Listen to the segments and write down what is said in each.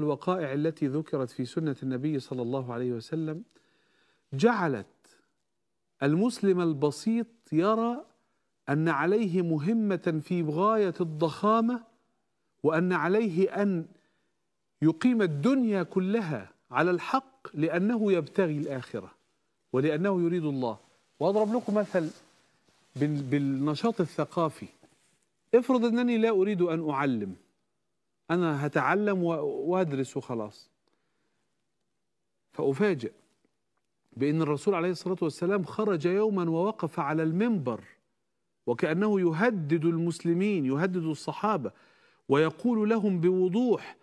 الوقائع التي ذكرت في سنة النبي صلى الله عليه وسلم جعلت المسلم البسيط يرى أن عليه مهمة في غاية الضخامة وأن عليه أن يقيم الدنيا كلها على الحق لأنه يبتغي الآخرة ولأنه يريد الله وأضرب لكم مثل بالنشاط الثقافي افرض أنني لا أريد أن أعلم أنا هتعلم وأدرس وخلاص فأفاجئ بأن الرسول عليه الصلاة والسلام خرج يوما ووقف على المنبر وكأنه يهدد المسلمين يهدد الصحابة ويقول لهم بوضوح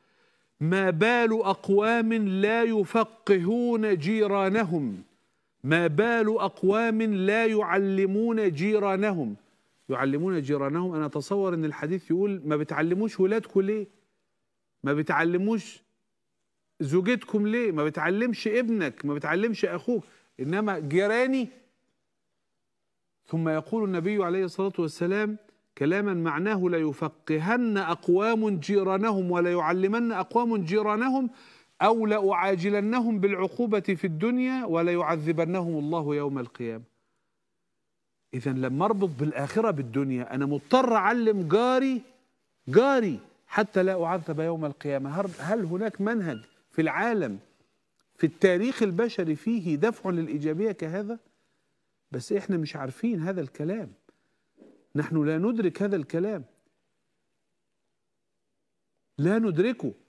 ما بال أقوام لا يفقهون جيرانهم ما بال أقوام لا يعلمون جيرانهم يعلمون جيرانهم أنا أتصور أن الحديث يقول ما بتعلموش ولادكم ليه ما بتعلموش زوجتكم ليه ما بتعلمش ابنك ما بتعلمش اخوك انما جيراني ثم يقول النبي عليه الصلاه والسلام كلاما معناه ليفقهن اقوام جيرانهم وليعلمن اقوام جيرانهم او لاعاجلنهم بالعقوبه في الدنيا وليعذبنهم الله يوم القيامه اذا لما اربط بالاخره بالدنيا انا مضطر اعلم جاري جاري حتى لا أعذب يوم القيامة هل هناك منهج في العالم في التاريخ البشري فيه دفع للإيجابية كهذا بس إحنا مش عارفين هذا الكلام نحن لا ندرك هذا الكلام لا ندركه